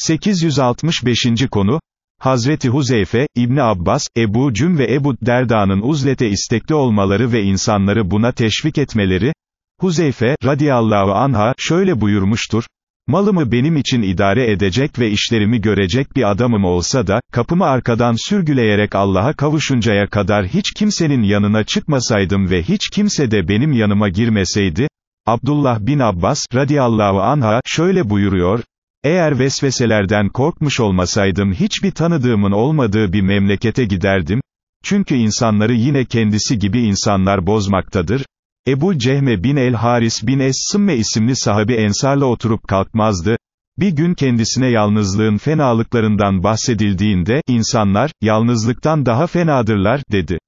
865. konu, Hazreti Huzeyfe, İbni Abbas, Ebu Cüm ve Ebu Derda'nın uzlete istekli olmaları ve insanları buna teşvik etmeleri, Huzeyfe, radiyallahu anha, şöyle buyurmuştur, Malımı benim için idare edecek ve işlerimi görecek bir adamım olsa da, kapımı arkadan sürgüleyerek Allah'a kavuşuncaya kadar hiç kimsenin yanına çıkmasaydım ve hiç kimse de benim yanıma girmeseydi, Abdullah bin Abbas, radiyallahu anha, şöyle buyuruyor, eğer vesveselerden korkmuş olmasaydım hiçbir tanıdığımın olmadığı bir memlekete giderdim, çünkü insanları yine kendisi gibi insanlar bozmaktadır, Ebu Cehme bin el-Haris bin Es-Sımme isimli sahabi ensarla oturup kalkmazdı, bir gün kendisine yalnızlığın fenalıklarından bahsedildiğinde, insanlar, yalnızlıktan daha fenadırlar, dedi.